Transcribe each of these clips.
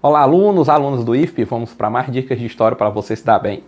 Olá, alunos, alunos do IFP, vamos para mais dicas de história para você se dar bem.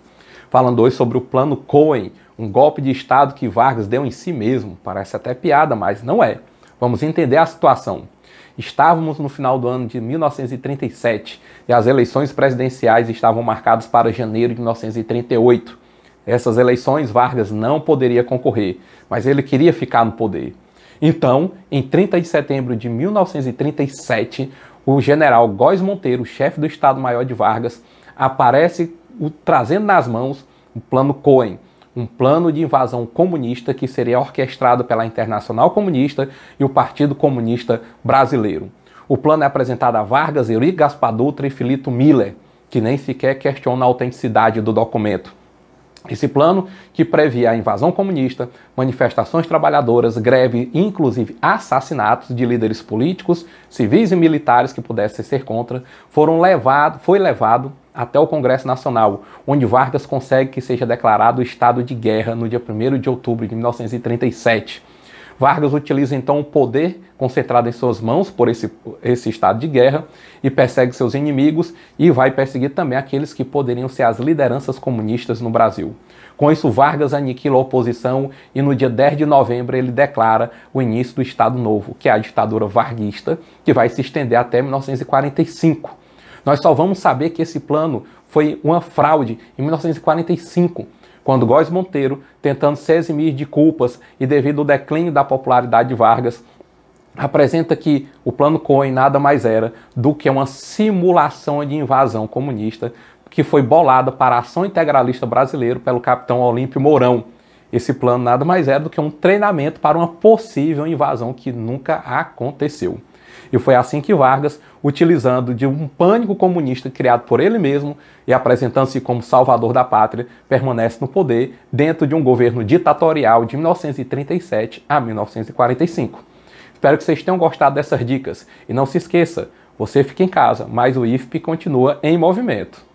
Falando hoje sobre o Plano Cohen, um golpe de Estado que Vargas deu em si mesmo. Parece até piada, mas não é. Vamos entender a situação. Estávamos no final do ano de 1937 e as eleições presidenciais estavam marcadas para janeiro de 1938. Essas eleições Vargas não poderia concorrer, mas ele queria ficar no poder. Então, em 30 de setembro de 1937, o general Góes Monteiro, chefe do Estado-Maior de Vargas, aparece o, trazendo nas mãos o plano Cohen, um plano de invasão comunista que seria orquestrado pela Internacional Comunista e o Partido Comunista Brasileiro. O plano é apresentado a Vargas, Eurico Gaspar Dutra e Filito Miller, que nem sequer questiona a autenticidade do documento. Esse plano, que previa a invasão comunista, manifestações trabalhadoras, greve e inclusive assassinatos de líderes políticos, civis e militares que pudessem ser contra, foram levado, foi levado até o Congresso Nacional, onde Vargas consegue que seja declarado estado de guerra no dia 1 de outubro de 1937. Vargas utiliza então o poder concentrado em suas mãos por esse, esse estado de guerra e persegue seus inimigos e vai perseguir também aqueles que poderiam ser as lideranças comunistas no Brasil. Com isso, Vargas aniquila a oposição e no dia 10 de novembro ele declara o início do Estado Novo, que é a ditadura varguista, que vai se estender até 1945. Nós só vamos saber que esse plano foi uma fraude em 1945 quando Góes Monteiro, tentando se eximir de culpas e devido ao declínio da popularidade de Vargas, apresenta que o Plano Cohen nada mais era do que uma simulação de invasão comunista que foi bolada para a ação integralista brasileiro pelo capitão Olímpio Mourão. Esse plano nada mais era é do que um treinamento para uma possível invasão que nunca aconteceu. E foi assim que Vargas, utilizando de um pânico comunista criado por ele mesmo e apresentando-se como salvador da pátria, permanece no poder dentro de um governo ditatorial de 1937 a 1945. Espero que vocês tenham gostado dessas dicas e não se esqueça, você fica em casa, mas o IFP continua em movimento.